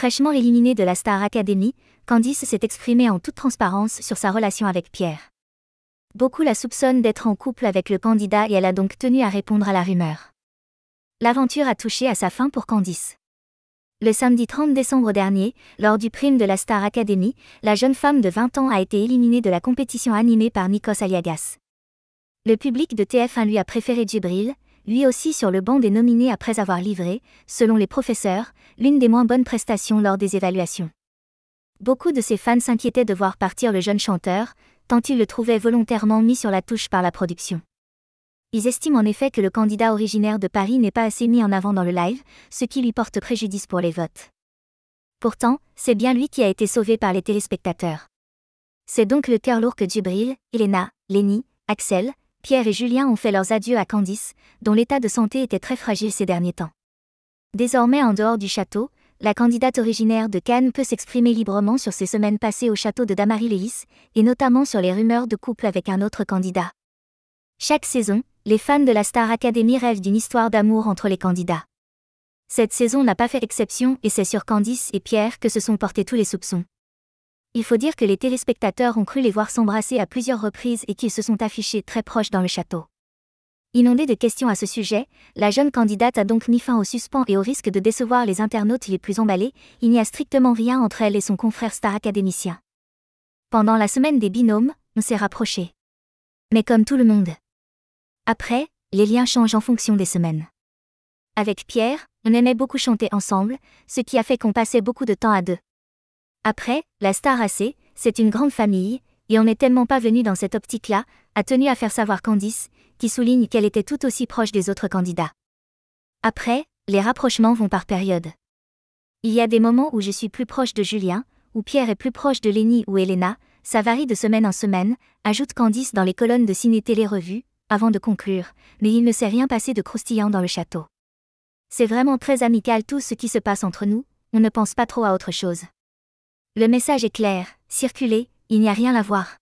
Fraîchement éliminée de la Star Academy, Candice s'est exprimée en toute transparence sur sa relation avec Pierre. Beaucoup la soupçonnent d'être en couple avec le candidat et elle a donc tenu à répondre à la rumeur. L'aventure a touché à sa fin pour Candice. Le samedi 30 décembre dernier, lors du prime de la Star Academy, la jeune femme de 20 ans a été éliminée de la compétition animée par Nikos Aliagas. Le public de TF1 lui a préféré Djibril, lui aussi sur le banc des nominés après avoir livré, selon les professeurs, l'une des moins bonnes prestations lors des évaluations. Beaucoup de ses fans s'inquiétaient de voir partir le jeune chanteur, tant ils le trouvaient volontairement mis sur la touche par la production. Ils estiment en effet que le candidat originaire de Paris n'est pas assez mis en avant dans le live, ce qui lui porte préjudice pour les votes. Pourtant, c'est bien lui qui a été sauvé par les téléspectateurs. C'est donc le cœur lourd que Dubril, Elena, Lenny, Axel, Pierre et Julien ont fait leurs adieux à Candice, dont l'état de santé était très fragile ces derniers temps. Désormais en dehors du château, la candidate originaire de Cannes peut s'exprimer librement sur ses semaines passées au château de Damary-Léis, et notamment sur les rumeurs de couple avec un autre candidat. Chaque saison, les fans de la Star Academy rêvent d'une histoire d'amour entre les candidats. Cette saison n'a pas fait exception et c'est sur Candice et Pierre que se sont portés tous les soupçons. Il faut dire que les téléspectateurs ont cru les voir s'embrasser à plusieurs reprises et qu'ils se sont affichés très proches dans le château. Inondée de questions à ce sujet, la jeune candidate a donc mis fin au suspens et au risque de décevoir les internautes les plus emballés, il n'y a strictement rien entre elle et son confrère star académicien. Pendant la semaine des binômes, on s'est rapprochés. Mais comme tout le monde. Après, les liens changent en fonction des semaines. Avec Pierre, on aimait beaucoup chanter ensemble, ce qui a fait qu'on passait beaucoup de temps à deux. Après, la star AC, c'est une grande famille, et on n'est tellement pas venu dans cette optique-là, a tenu à faire savoir Candice, qui souligne qu'elle était tout aussi proche des autres candidats. Après, les rapprochements vont par période. Il y a des moments où je suis plus proche de Julien, où Pierre est plus proche de Lenny ou Elena, ça varie de semaine en semaine, ajoute Candice dans les colonnes de Ciné Télé Revue, avant de conclure, mais il ne s'est rien passé de croustillant dans le château. C'est vraiment très amical tout ce qui se passe entre nous, on ne pense pas trop à autre chose. Le message est clair, circulez, il n'y a rien à voir.